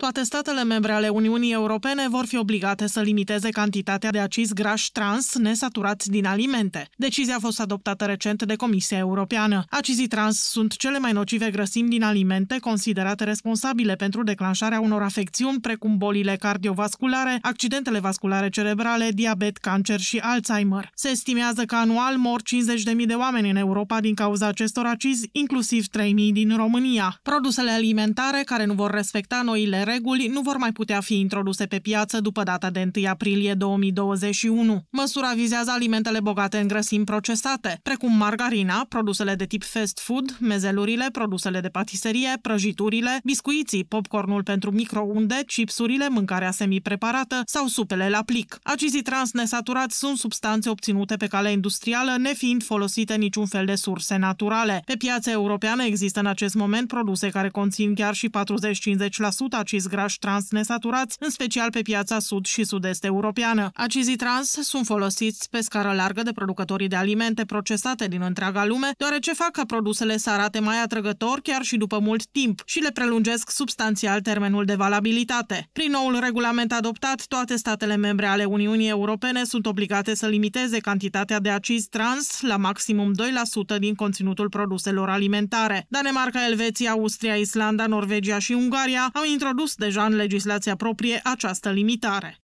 Toate statele membre ale Uniunii Europene vor fi obligate să limiteze cantitatea de acizi grași trans nesaturați din alimente. Decizia a fost adoptată recent de Comisia Europeană. Acizii trans sunt cele mai nocive grăsimi din alimente considerate responsabile pentru declanșarea unor afecțiuni precum bolile cardiovasculare, accidentele vasculare cerebrale, diabet, cancer și Alzheimer. Se estimează că anual mor 50.000 de oameni în Europa din cauza acestor acizi, inclusiv 3.000 din România. Produsele alimentare care nu vor respecta noile reguli nu vor mai putea fi introduse pe piață după data de 1 aprilie 2021. Măsura vizează alimentele bogate în grăsimi procesate, precum margarina, produsele de tip fast food, mezelurile, produsele de patiserie, prăjiturile, biscuiții, popcornul pentru microunde, chipsurile, mâncarea semi-preparată sau supele la plic. Acizii trans nesaturați sunt substanțe obținute pe cale industrială, nefiind folosite niciun fel de surse naturale. Pe piața europeană există în acest moment produse care conțin chiar și 40-50% acizi acizi zgrași trans nesaturați, în special pe piața sud și sud-est europeană. Acizii trans sunt folosiți pe scară largă de producătorii de alimente procesate din întreaga lume, deoarece fac ca produsele să arate mai atrăgător chiar și după mult timp și le prelungesc substanțial termenul de valabilitate. Prin noul regulament adoptat, toate statele membre ale Uniunii Europene sunt obligate să limiteze cantitatea de acizi trans la maximum 2% din conținutul produselor alimentare. Danemarca, Elveția, Austria, Islanda, Norvegia și Ungaria au introdus introdus deja în legislația proprie această limitare.